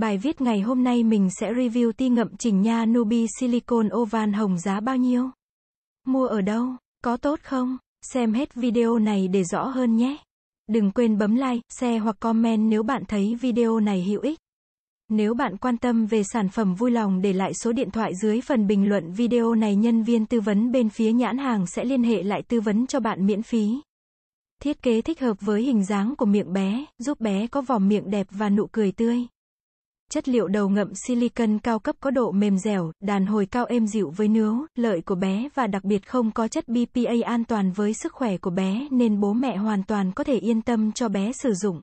Bài viết ngày hôm nay mình sẽ review ti ngậm chỉnh nha Nubi Silicon Oval hồng giá bao nhiêu? Mua ở đâu? Có tốt không? Xem hết video này để rõ hơn nhé. Đừng quên bấm like, share hoặc comment nếu bạn thấy video này hữu ích. Nếu bạn quan tâm về sản phẩm vui lòng để lại số điện thoại dưới phần bình luận video này nhân viên tư vấn bên phía nhãn hàng sẽ liên hệ lại tư vấn cho bạn miễn phí. Thiết kế thích hợp với hình dáng của miệng bé, giúp bé có vỏ miệng đẹp và nụ cười tươi. Chất liệu đầu ngậm silicon cao cấp có độ mềm dẻo, đàn hồi cao êm dịu với nướu, lợi của bé và đặc biệt không có chất BPA an toàn với sức khỏe của bé nên bố mẹ hoàn toàn có thể yên tâm cho bé sử dụng.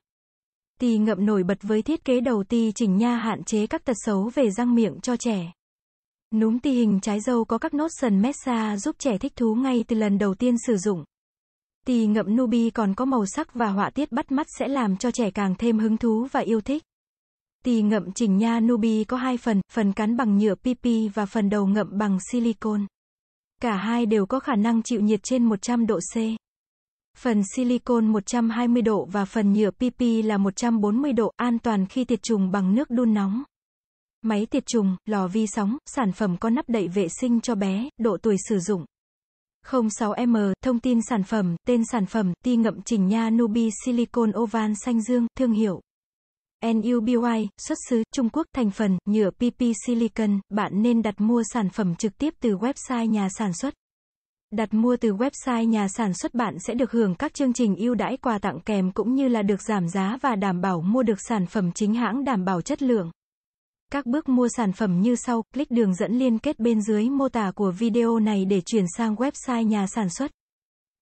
Tì ngậm nổi bật với thiết kế đầu ti chỉnh nha hạn chế các tật xấu về răng miệng cho trẻ. Núm ti hình trái dâu có các nốt sần massage giúp trẻ thích thú ngay từ lần đầu tiên sử dụng. Tì ngậm Nubi còn có màu sắc và họa tiết bắt mắt sẽ làm cho trẻ càng thêm hứng thú và yêu thích. Tì ngậm chỉnh nha Nubi có hai phần, phần cán bằng nhựa PP và phần đầu ngậm bằng silicon. Cả hai đều có khả năng chịu nhiệt trên 100 độ C. Phần silicon 120 độ và phần nhựa PP là 140 độ, an toàn khi tiệt trùng bằng nước đun nóng. Máy tiệt trùng, lò vi sóng, sản phẩm có nắp đậy vệ sinh cho bé, độ tuổi sử dụng. 06M, thông tin sản phẩm, tên sản phẩm, ti ngậm chỉnh nha Nubi Silicon oval Xanh Dương, thương hiệu. NUBY, xuất xứ, Trung Quốc, thành phần, nhựa PP Silicon, bạn nên đặt mua sản phẩm trực tiếp từ website nhà sản xuất. Đặt mua từ website nhà sản xuất bạn sẽ được hưởng các chương trình ưu đãi quà tặng kèm cũng như là được giảm giá và đảm bảo mua được sản phẩm chính hãng đảm bảo chất lượng. Các bước mua sản phẩm như sau, click đường dẫn liên kết bên dưới mô tả của video này để chuyển sang website nhà sản xuất.